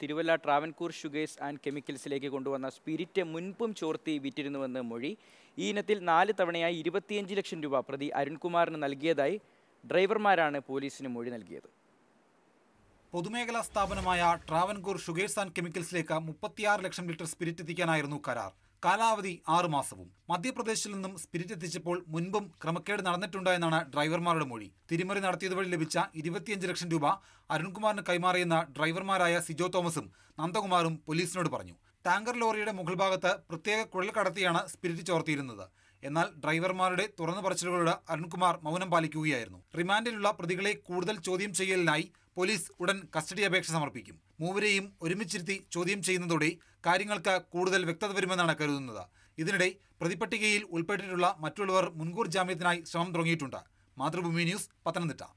Thiruvalla Travancore Sugars and കെമിക്കൽസിലേക്ക് കൊണ്ടുവന്ന spirit മുൻപും ചോർത്തി വിറ്റിരുന്നുവെന്ന് മൊഴി ഈ ഇനത്തിൽ നാല് തവണയായി ഇരുപത്തിയഞ്ച് ലക്ഷം രൂപ പ്രതി അരുൺകുമാറിന് നൽകിയതായി ഡ്രൈവർമാരാണ് പോലീസിന് മൊഴി നൽകിയത് പൊതുമേഖലാ സ്ഥാപനമായ ട്രാവൻകൂർ ഷുഗേഴ്സ് ആൻഡ് കെമിക്കൽസിലേക്ക് മുപ്പത്തിയാറ് ലക്ഷം ലിറ്റർ സ്പിരിറ്റ് എത്തിക്കാനായിരുന്നു കരാർ കാലാവധി ആറുമാസവും മധ്യപ്രദേശിൽ നിന്നും സ്പിരിറ്റ് എത്തിച്ചപ്പോൾ മുൻപും ക്രമക്കേട് നടന്നിട്ടുണ്ടായെന്നാണ് ഡ്രൈവർമാരുടെ മൊഴി തിരിമറി നടത്തിയതുവഴി ലഭിച്ച ഇരുപത്തിയഞ്ച് ലക്ഷം രൂപ അരുൺകുമാറിന് കൈമാറിയെന്ന ഡ്രൈവർമാരായ സിജോ തോമസും നന്ദകുമാറും പോലീസിനോട് പറഞ്ഞു ടാങ്കർ ലോറിയുടെ മുകൾ ഭാഗത്ത് പ്രത്യേക കുഴൽ കടത്തിയാണ് സ്പിരിറ്റ് ചോർത്തിയിരുന്നത് എന്നാൽ ഡ്രൈവർമാരുടെ തുറന്നു പറച്ചിലുകളോട് അരുൺകുമാർ മൗനം പാലിക്കുകയായിരുന്നു റിമാൻഡിലുള്ള പ്രതികളെ കൂടുതൽ ചോദ്യം ചെയ്യലിനായി പോലീസ് ഉടൻ കസ്റ്റഡി അപേക്ഷ സമർപ്പിക്കും മൂവരെയും ഒരുമിച്ചിരുത്തി ചോദ്യം ചെയ്യുന്നതോടെ കാര്യങ്ങൾക്ക് കൂടുതൽ വ്യക്തത വരുമെന്നാണ് കരുതുന്നത് ഇതിനിടെ പ്രതിപട്ടികയിൽ ഉൾപ്പെട്ടിട്ടുള്ള മറ്റുള്ളവർ മുൻകൂർ ജാമ്യത്തിനായി ശ്രമം തുടങ്ങിയിട്ടുണ്ട് മാതൃഭൂമി ന്യൂസ് പത്തനംതിട്ട